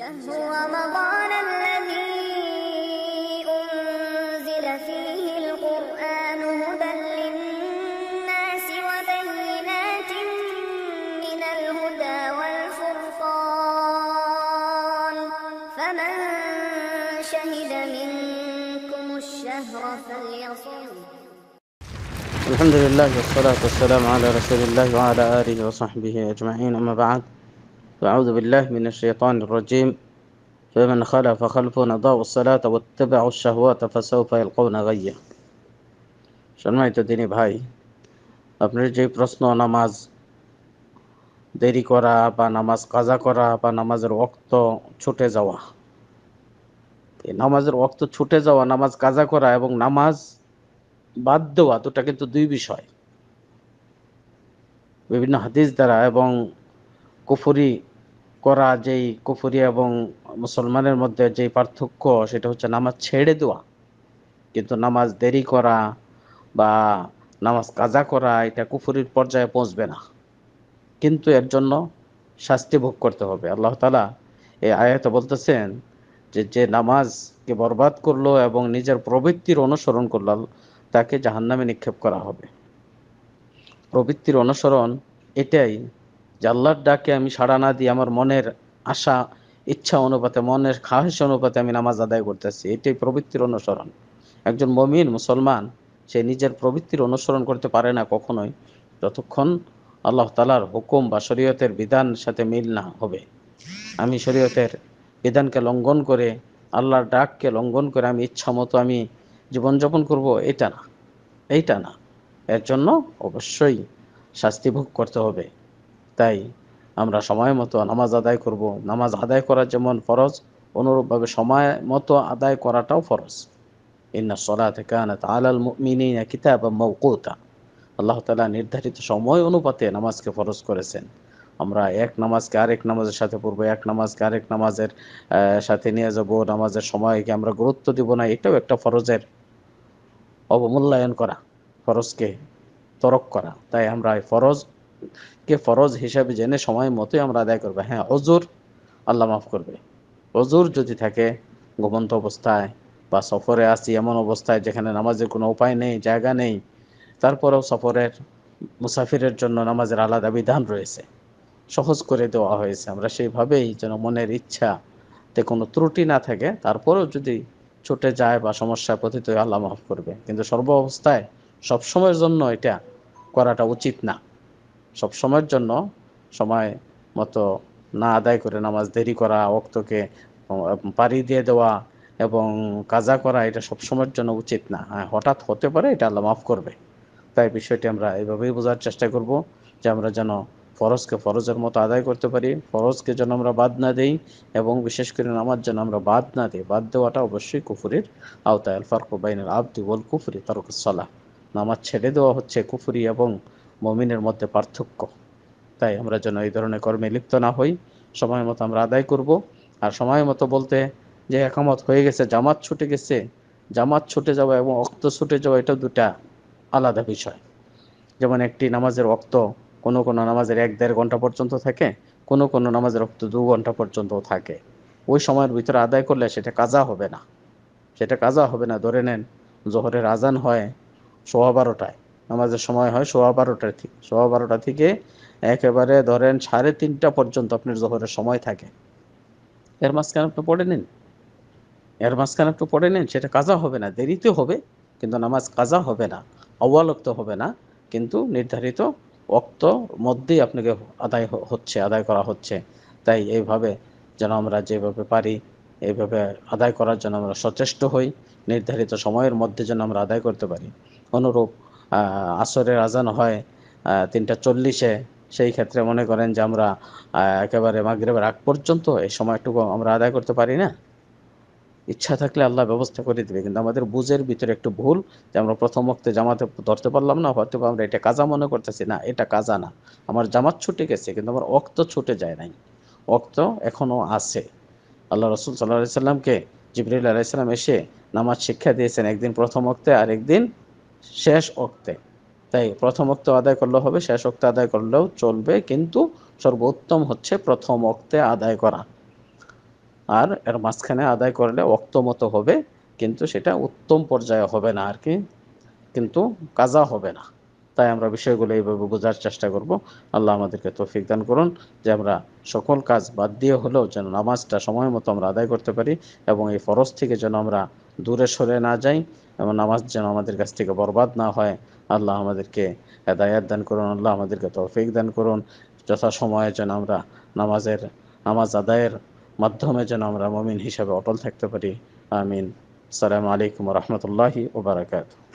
شهر رمضان الذي أنزل فيه القرآن هدى للناس وبينات من الهدى والفرقان فمن شهد منكم الشهر فليصوم الحمد لله والصلاة والسلام على رسول الله وعلى آله وصحبه أجمعين أما بعد وأعوذ بالله من الشيطان الرجيم فمن خلا فخلف أضاعوا الصلاة واتبعوا الشهوات فسوف يلقون غيا সম্মানিত দিনী ভাই আপনার যে প্রশ্ন নামাজ দেরি করা বা নামাজ কাজা করা বা নামাজের ওক্ত ছুটে যাওয়া নামাজের ওক্ত ছুটে যাওয়া নামাজ কাজা করা এবং নামাজ বাদ দেওয়া দুটা কিন্তু দুই বিষয় বিভিন্ন হাদিস দ্বারা এবং কুফুরি করা যেই কুফুরি এবং মুসলমানের মধ্যে যে পার্থক্য সেটা হচ্ছে নামাজ ছেড়ে দেওয়া কিন্তু নামাজ দেরি করা বা নামাজ কাজা করা এটা কুফুরির পর্যায়ে পৌঁছবে না কিন্তু এর জন্য শাস্তি ভোগ করতে হবে আল্লাহ তালা এই আয়াতে বলতেছেন যে যে নামাজকে বরবাদ করলো এবং নিজের প্রবৃত্তির অনুসরণ করল তাকে জাহান্নামে নিক্ষেপ করা হবে প্রবৃত্তির অনুসরণ এটাই যে আল্লাহর ডাকে আমি সাড়া না দিয়ে আমার মনের আশা ইচ্ছা অনুপাতে মনের খাহস অনুপাতে আমি নামাজ আদায় করতেছি এটাই প্রবৃত্তির অনুসরণ একজন মমিন মুসলমান সে নিজের প্রবৃত্তির অনুসরণ করতে পারে না কখনোই যতক্ষণ আল্লাহ তালার হুকুম বা শরীয়তের বিধান সাথে মিল না হবে আমি শরীয়তের বিধানকে লঙ্ঘন করে আল্লাহর ডাককে লঙ্ঘন করে আমি ইচ্ছা মতো আমি জীবনযাপন করব এটা না এইটা না এর জন্য অবশ্যই শাস্তি ভোগ করতে হবে তাই আমরা সময় মতো নামাজ আদায় করব নামাজ আদায় করা যেমন ফরজ অনুরূপভাবে সময় মতো আদায় করাটাও ফরজ ইন্না সলাত কানাত আলাল মুমিনিনা কিতাব মাওকুতা আল্লাহ তালা নির্ধারিত সময় অনুপাতে নামাজকে ফরজ করেছেন আমরা এক নামাজকে আরেক নামাজের সাথে পড়বো এক নামাজকে আরেক নামাজের সাথে নিয়ে যাব নামাজের সময়কে আমরা গুরুত্ব দিব না এটাও একটা ফরজের অবমূল্যায়ন করা ফরজকে তরক করা তাই আমরা ফরজ কে ফরজ হিসাবে জেনে সময় মতোই আমরা আদায় করবো হ্যাঁ অজুর আল্লাহ মাফ করবে অজুর যদি থাকে গোমন্ত অবস্থায় বা সফরে আসি এমন অবস্থায় যেখানে নামাজের কোনো উপায় নেই জায়গা নেই তারপরেও সফরের মুসাফিরের জন্য নামাজের আলাদা বিধান রয়েছে সহজ করে দেওয়া হয়েছে আমরা সেইভাবেই যেন মনের ইচ্ছা তে কোনো ত্রুটি না থাকে তারপরেও যদি ছুটে যায় বা সমস্যা তো আল্লাহ মাফ করবে কিন্তু সর্ব অবস্থায় সবসময়ের জন্য এটা করাটা উচিত না সব সময়ের জন্য সময় মতো না আদায় করে নামাজ দেরি করা অক্তকে পারি দিয়ে দেওয়া এবং কাজা করা এটা সবসময়ের জন্য উচিত না হ্যাঁ হঠাৎ হতে পারে এটা আল্লাহ মাফ করবে তাই বিষয়টি আমরা এইভাবেই বোঝার চেষ্টা করব যে আমরা যেন ফরজকে ফরজের মতো আদায় করতে পারি ফরজকে যেন আমরা বাদ না দেই এবং বিশেষ করে নামাজ যেন আমরা বাদ না দিই বাদ দেওয়াটা অবশ্যই কুফুরির আওতায় আলফার কোবাইনের আবদি ওল কুফুরি তরকুসলা নামাজ ছেড়ে দেওয়া হচ্ছে কুফুরি এবং মমিনের মধ্যে পার্থক্য তাই আমরা যেন এই ধরনের কর্মে লিপ্ত না হই সময় মতো আমরা আদায় করব আর সময় মতো বলতে যে একামত হয়ে গেছে জামাত ছুটে গেছে জামাত ছুটে যাওয়া এবং অক্ত ছুটে যাওয়া এটা দুটা আলাদা বিষয় যেমন একটি নামাজের অক্ত কোনো কোনো নামাজের এক দেড় ঘন্টা পর্যন্ত থাকে কোনো কোনো নামাজের অক্ত দু ঘন্টা পর্যন্ত থাকে ওই সময়ের ভিতরে আদায় করলে সেটা কাজা হবে না সেটা কাজা হবে না ধরে নেন জোহরের আজান হয় সোয়া বারোটায় নামাজের সময় হয় সোয়া বারোটা থেকে সোয়া বারোটা থেকে একেবারে ধরেন সাড়ে তিনটা পর্যন্ত আপনার জোহরের সময় থাকে এর মাঝখানে আপনি পড়ে নিন এর মাঝখানে একটু পড়ে নিন সেটা কাজা হবে না দেরিতে হবে কিন্তু নামাজ কাজা হবে না অবালক্ত হবে না কিন্তু নির্ধারিত অক্ত মধ্যেই আপনাকে আদায় হচ্ছে আদায় করা হচ্ছে তাই এইভাবে যেন আমরা যেভাবে পারি এইভাবে আদায় করার জন্য আমরা সচেষ্ট হই নির্ধারিত সময়ের মধ্যে যেন আমরা আদায় করতে পারি অনুরূপ আসরের আজান হয় তিনটা চল্লিশে সেই ক্ষেত্রে মনে করেন যে আমরা একেবারে মাগরেবের আগ পর্যন্ত এই সময়টুকু আমরা আদায় করতে পারি না ইচ্ছা থাকলে আল্লাহ ব্যবস্থা করে দেবে কিন্তু আমাদের বুঝের ভিতরে একটু ভুল যে আমরা প্রথম অক্তে জামাতে ধরতে পারলাম না হয়তো আমরা এটা কাজা মনে করতেছি না এটা কাজা না আমার জামাত ছুটে গেছে কিন্তু আমার অক্ত ছুটে যায় নাই অক্ত এখনও আছে আল্লাহ রসুল সাল্লাহ সাল্লামকে জিবরুল আলাইসাল্লাম এসে নামাজ শিক্ষা দিয়েছেন একদিন প্রথম অক্তে আর একদিন শেষ অক্তে তাই প্রথম অক্ত আদায় করলেও হবে শেষ অক্তে আদায় করলেও চলবে কিন্তু সর্বোত্তম হচ্ছে প্রথম অক্তে আদায় করা আর এর মাঝখানে আদায় করলে অক্ত মতো হবে কিন্তু সেটা উত্তম পর্যায়ে হবে না আর কি কিন্তু কাজা হবে না তাই আমরা বিষয়গুলো এইভাবে বোঝার চেষ্টা করব আল্লাহ আমাদেরকে তৌফিক দান করুন যে আমরা সকল কাজ বাদ দিয়ে হলেও যেন নামাজটা সময় মতো আমরা আদায় করতে পারি এবং এই ফরজ থেকে যেন আমরা দূরে সরে না যাই এবং নামাজ যেন আমাদের কাছ থেকে বরবাদ না হয় আল্লাহ আমাদেরকে হেদায়াত দান করুন আল্লাহ আমাদেরকে তৌফিক দান করুন যথাসময়ে যেন আমরা নামাজের নামাজ আদায়ের মাধ্যমে যেন আমরা মমিন হিসাবে অটল থাকতে পারি আমিন সালাম আলাইকুম রহমতুল্লাহি ওবরাকাত